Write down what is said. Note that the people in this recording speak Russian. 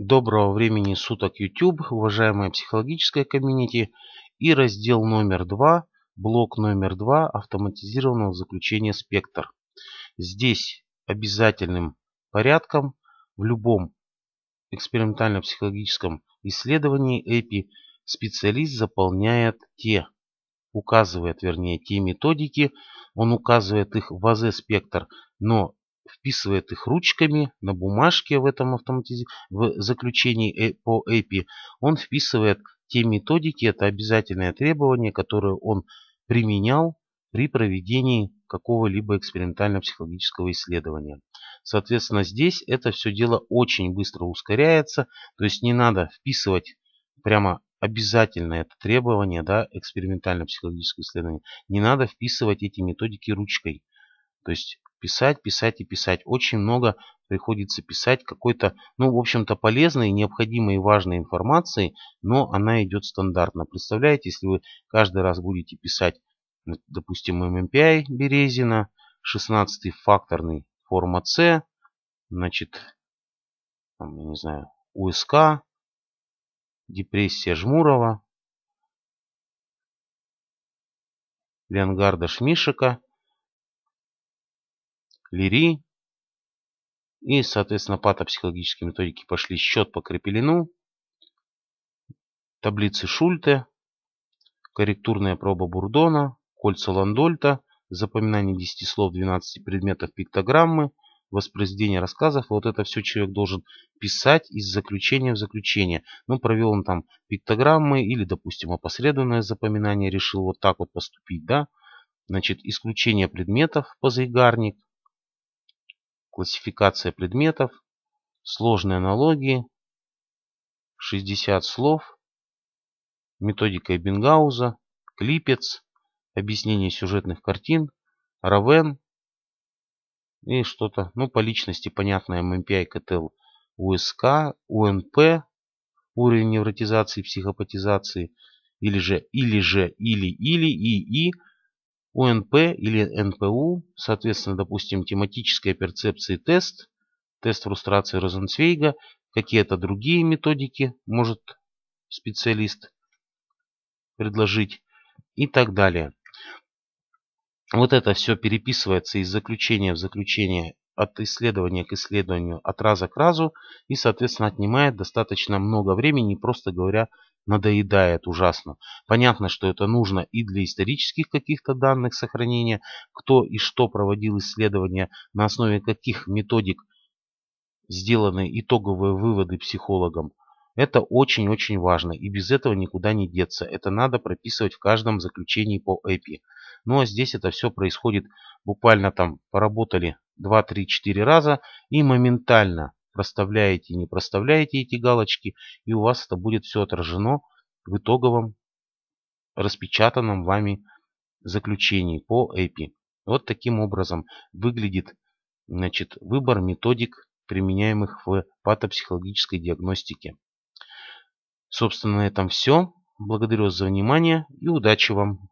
Доброго времени суток YouTube, уважаемая психологическая комьюнити и раздел номер два, блок номер два автоматизированного заключения «Спектр». Здесь обязательным порядком в любом экспериментально-психологическом исследовании ЭПИ специалист заполняет те, указывает, вернее, те методики, он указывает их в АЗ-спектр, но вписывает их ручками на бумажке в этом автоматизе в заключении э, по API. Он вписывает те методики, это обязательное требование, которое он применял при проведении какого-либо экспериментально-психологического исследования. Соответственно, здесь это все дело очень быстро ускоряется, то есть не надо вписывать прямо обязательно это требование, да, экспериментально-психологическое исследование. Не надо вписывать эти методики ручкой. То есть Писать, писать и писать. Очень много приходится писать какой-то, ну, в общем-то, полезной, необходимой и важной информации, но она идет стандартно. Представляете, если вы каждый раз будете писать, э, допустим, MMPI Березина, 16 факторный форма С, значит, там, я не знаю, УСК, депрессия Жмурова, Леонгарда Шмишика, Лири. И, соответственно, патопсихологические методики пошли счет по Крепелину, таблицы Шульте, корректурная проба Бурдона, кольца Ландольта, запоминание 10 слов 12 предметов пиктограммы, воспроизведение рассказов. Вот это все человек должен писать из заключения в заключение. Ну, провел он там пиктограммы или, допустим, опосредованное запоминание, решил вот так вот поступить, да. Значит, исключение предметов, позаигарник, классификация предметов, сложные аналогии, 60 слов, методика Эббингауза, Клипец, объяснение сюжетных картин, Равен и что-то, ну, по личности понятное MMPI, КТЛ, УСК, УНП, уровень невротизации, психопатизации, или же, или же, или, или, и, и, УНП или НПУ, соответственно, допустим, тематическая перцепции тест, тест фрустрации Розенцвейга, какие-то другие методики может специалист предложить и так далее. Вот это все переписывается из заключения в заключение, от исследования к исследованию, от раза к разу и, соответственно, отнимает достаточно много времени, просто говоря, надоедает ужасно. Понятно, что это нужно и для исторических каких-то данных сохранения, кто и что проводил исследования, на основе каких методик сделаны итоговые выводы психологам. Это очень-очень важно, и без этого никуда не деться. Это надо прописывать в каждом заключении по ЭПИ. Ну а здесь это все происходит буквально там, поработали 2-3-4 раза, и моментально проставляете и не проставляете эти галочки, и у вас это будет все отражено в итоговом распечатанном вами заключении по API. Вот таким образом выглядит значит, выбор методик, применяемых в патопсихологической диагностике. Собственно, на этом все. Благодарю вас за внимание и удачи вам!